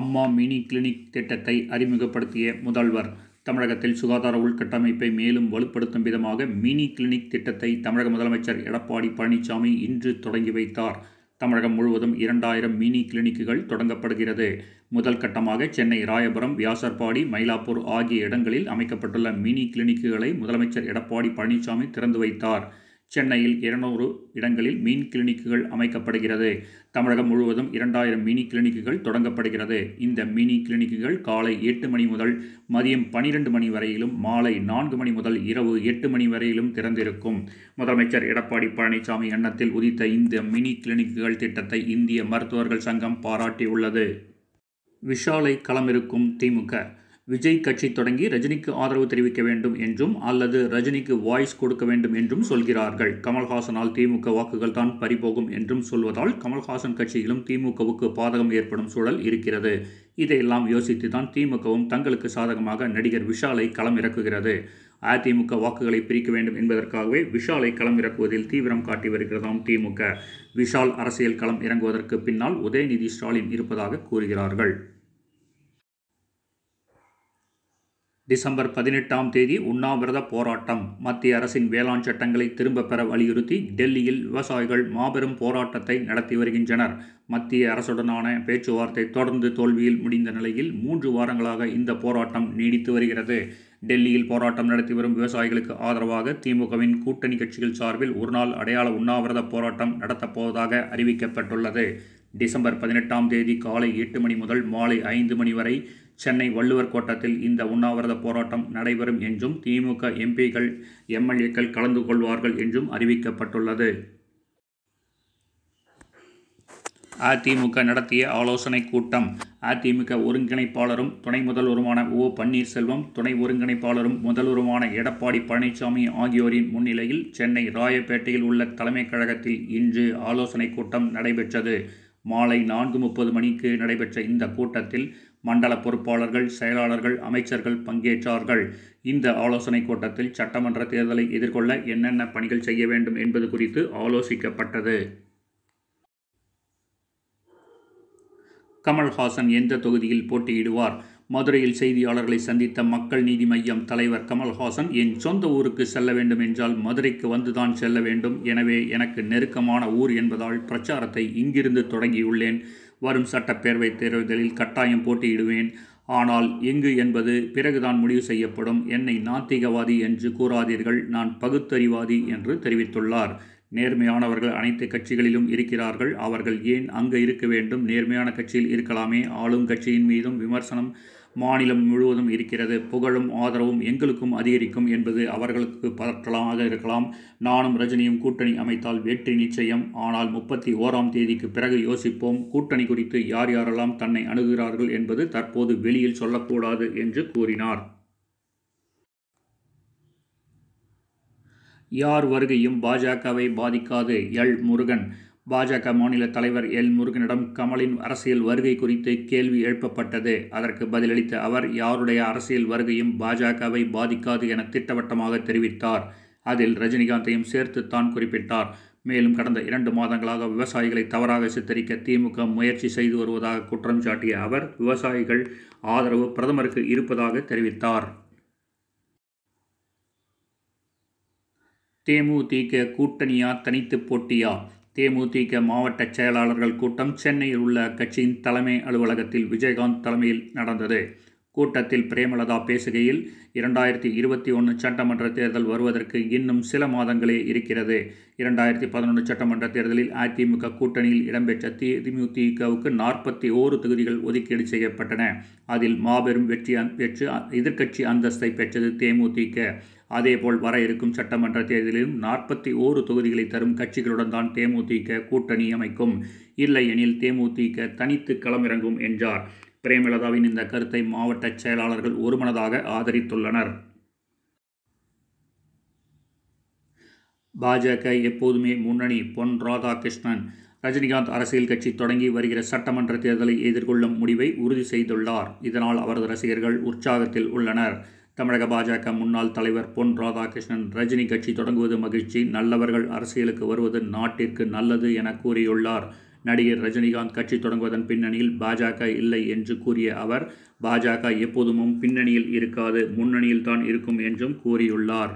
அம்மா mini clinic திட்டத்தை அறிமுகப்படுத்திய முதல்வர் தமிழகத்தில் சுகாதார உள்கட்டமைப்பை மேலும் வலுப்படுத்தும் விதமாக மினி கிளினிக் திட்டத்தை தமிழக முதலமைச்சர் எடப்பாடி பழனிசாமி இன்று தொடங்கி வைத்தார் தமிழகம் முழுவதும் இரண்டாயிரம் மினி கிளினிக்குகள் தொடங்கப்படுகிறது முதல் கட்டமாக சென்னை ராயபுரம் வியாசர்பாடி மயிலாப்பூர் ஆகிய இடங்களில் அமைக்கப்பட்டுள்ள மினி கிளினிக்குகளை முதலமைச்சர் எடப்பாடி பழனிசாமி திறந்து வைத்தார் சென்னையில் இருநூறு இடங்களில் மீன் கிளினிக்குகள் அமைக்கப்படுகிறது தமிழகம் முழுவதும் இரண்டாயிரம் மினி கிளினிக்குகள் தொடங்கப்படுகிறது இந்த மினி கிளினிக்குகள் காலை எட்டு மணி முதல் மதியம் பனிரெண்டு மணி வரையிலும் மாலை நான்கு மணி முதல் இரவு எட்டு மணி வரையிலும் திறந்திருக்கும் முதலமைச்சர் எடப்பாடி பழனிசாமி எண்ணத்தில் உதித்த இந்த மினி கிளினிக்குகள் திட்டத்தை இந்திய மருத்துவர்கள் சங்கம் பாராட்டியுள்ளது விஷாலை களமிருக்கும் திமுக விஜய் கட்சி தொடங்கி ரஜினிக்கு ஆதரவு தெரிவிக்க வேண்டும் என்றும் அல்லது ரஜினிக்கு வாய்ஸ் கொடுக்க வேண்டும் என்றும் சொல்கிறார்கள் கமல்ஹாசனால் திமுக வாக்குகள் தான் பறிபோகும் என்றும் சொல்வதால் கமல்ஹாசன் கட்சியிலும் திமுகவுக்கு பாதகம் ஏற்படும் சூழல் இருக்கிறது இதையெல்லாம் யோசித்து தான் திமுகவும் தங்களுக்கு சாதகமாக நடிகர் விஷாலை களம் இறக்குகிறது அதிமுக வாக்குகளை பிரிக்க வேண்டும் என்பதற்காகவே விஷாலை களம் இறக்குவதில் தீவிரம் காட்டி வருகிறதாம் திமுக விஷால் அரசியல் களம் இறங்குவதற்கு பின்னால் உதயநிதி ஸ்டாலின் இருப்பதாக கூறுகிறார்கள் டிசம்பர் பதினெட்டாம் தேதி உண்ணாவிரத போராட்டம் மத்திய அரசின் வேளாண் சட்டங்களை திரும்ப பெற வலியுறுத்தி டெல்லியில் விவசாயிகள் மாபெரும் போராட்டத்தை நடத்தி வருகின்றனர் மத்திய அரசுடனான பேச்சுவார்த்தை தொடர்ந்து தோல்வியில் முடிந்த நிலையில் மூன்று வாரங்களாக இந்த போராட்டம் நீடித்து வருகிறது டெல்லியில் போராட்டம் நடத்தி வரும் விவசாயிகளுக்கு ஆதரவாக திமுகவின் கூட்டணி கட்சிகள் சார்பில் ஒருநாள் அடையாள உண்ணாவிரத போராட்டம் நடத்தப்போவதாக அறிவிக்கப்பட்டுள்ளது டிசம்பர் பதினெட்டாம் தேதி காலை எட்டு மணி முதல் மாலை ஐந்து மணி வரை சென்னை வள்ளுவர் கோட்டத்தில் இந்த உண்ணாவிரத போராட்டம் நடைபெறும் என்றும் திமுக எம்பிக்கள் எம்எல்ஏக்கள் கலந்து கொள்வார்கள் என்றும் அறிவிக்கப்பட்டுள்ளது அதிமுக நடத்திய ஆலோசனைக் கூட்டம் அதிமுக ஒருங்கிணைப்பாளரும் துணை முதல்வருமான ஓ பன்னீர்செல்வம் துணை ஒருங்கிணைப்பாளரும் முதல்வருமான எடப்பாடி பழனிசாமி ஆகியோரின் முன்னிலையில் சென்னை ராயப்பேட்டையில் உள்ள தலைமைக் கழகத்தில் இன்று ஆலோசனைக் கூட்டம் நடைபெற்றது மாலை நான்கு முப்பது மணிக்கு நடைபெற்ற இந்த கூட்டத்தில் மண்டல பொறுப்பாளர்கள் செயலாளர்கள் அமைச்சர்கள் பங்கேற்றார்கள் இந்த ஆலோசனைக் கூட்டத்தில் சட்டமன்ற தேர்தலை எதிர்கொள்ள என்னென்ன பணிகள் செய்ய வேண்டும் என்பது குறித்து ஆலோசிக்கப்பட்டது கமல்ஹாசன் எந்த தொகுதியில் போட்டியிடுவார் மதுரையில் செய்தியாளர்களை சந்தித்த மக்கள் நீதி மையம் தலைவர் கமல்ஹாசன் என் சொந்த ஊருக்கு செல்ல வேண்டும் என்றால் மதுரைக்கு வந்துதான் செல்ல வேண்டும் எனவே எனக்கு நெருக்கமான ஊர் என்பதால் பிரச்சாரத்தை இங்கிருந்து தொடங்கியுள்ளேன் வரும் சட்டப்பேரவை தேர்தலில் கட்டாயம் போட்டியிடுவேன் ஆனால் எங்கு என்பது பிறகுதான் முடிவு செய்யப்படும் என்னை நாத்திகவாதி என்று கூறாதீர்கள் நான் பகுத்தறிவாதி என்று தெரிவித்துள்ளார் நேர்மையானவர்கள் அனைத்து கட்சிகளிலும் இருக்கிறார்கள் அவர்கள் ஏன் அங்கு இருக்க வேண்டும் நேர்மையான கட்சியில் இருக்கலாமே ஆளும் கட்சியின் மீதும் விமர்சனம் மாநிலம் முழுவதும் இருக்கிறது புகழும் ஆதரவும் எங்களுக்கும் அதிகரிக்கும் என்பது அவர்களுக்கு பதற்றலமாக இருக்கலாம் நானும் ரஜினியும் கூட்டணி அமைத்தால் வெற்றி நிச்சயம் ஆனால் முப்பத்தி ஓராம் தேதிக்கு பிறகு யோசிப்போம் கூட்டணி குறித்து யார் யாரெல்லாம் தன்னை அணுகிறார்கள் என்பது தற்போது வெளியில் சொல்லக்கூடாது என்று கூறினார் யார் வருகையும் பாஜகவை பாதிக்காது எல் முருகன் பாஜக மாநில தலைவர் எல் முருகனிடம் கமலின் அரசியல் வருகை குறித்து கேள்வி எழுப்பப்பட்டது அதற்கு பதிலளித்த அவர் யாருடைய அரசியல் வருகையும் பாஜகவை பாதிக்காது என திட்டவட்டமாக தெரிவித்தார் அதில் ரஜினிகாந்தையும் சேர்த்து தான் குறிப்பிட்டார் மேலும் கடந்த இரண்டு மாதங்களாக விவசாயிகளை தவறாக சித்தரிக்க திமுக முயற்சி செய்து வருவதாக குற்றம் சாட்டிய அவர் விவசாயிகள் ஆதரவு பிரதமருக்கு இருப்பதாக தெரிவித்தார் தேமுதிக கூட்டணியா தனித்து போட்டியா தேமுதிக மாவட்ட செயலாளர்கள் கூட்டம் சென்னையில் உள்ள அக்கட்சியின் தலைமை அலுவலகத்தில் விஜயகாந்த் தலைமையில் நடந்தது கூட்டத்தில் பிரேமலதா பேசுகையில் இரண்டாயிரத்தி இருபத்தி ஒன்று சட்டமன்ற தேர்தல் வருவதற்கு இன்னும் சில மாதங்களே இருக்கிறது இரண்டாயிரத்தி பதினொன்று சட்டமன்ற தேர்தலில் அதிமுக கூட்டணியில் இடம்பெற்ற தேமுதிகவுக்கு நாற்பத்தி ஓரு தொகுதிகள் ஒதுக்கீடு செய்யப்பட்டன அதில் மாபெரும் வெற்றி பெற்று எதிர்க்கட்சி அந்தஸ்தை பெற்றது தேமுதிக அதேபோல் வர இருக்கும் சட்டமன்ற தேர்தலிலும் நாற்பத்தி ஓரு தொகுதிகளை தரும் கட்சிகளுடன் தான் தேமுதிக கூட்டணி அமைக்கும் இல்லையெனில் தேமுதிக தனித்து களமிறங்கும் என்றார் பிரேமலதாவின் இந்த கருத்தை மாவட்ட செயலாளர்கள் ஒருமனதாக ஆதரித்துள்ளனர் பாஜக எப்போதுமே முன்னணி பொன் ராதாகிருஷ்ணன் ரஜினிகாந்த் அரசியல் கட்சி தொடங்கி வருகிற சட்டமன்ற தேர்தலை எதிர்கொள்ளும் முடிவை உறுதி செய்துள்ளார் இதனால் அவரது ரசிகர்கள் உற்சாகத்தில் உள்ளனர் தமிழக பாஜக முன்னாள் தலைவர் பொன் ராதாகிருஷ்ணன் ரஜினி கட்சி தொடங்குவது மகிழ்ச்சி நல்லவர்கள் அரசியலுக்கு வருவது நாட்டிற்கு நல்லது என கூறியுள்ளார் நடிகர் ரஜினிகாந்த் கட்சி தொடங்குவதன் பின்னணியில் பாஜக இல்லை என்று கூறிய அவர் பாஜக எப்போதுமும் பின்னணியில் இருக்காது முன்னணியில் தான் இருக்கும் என்றும் கூறியுள்ளார்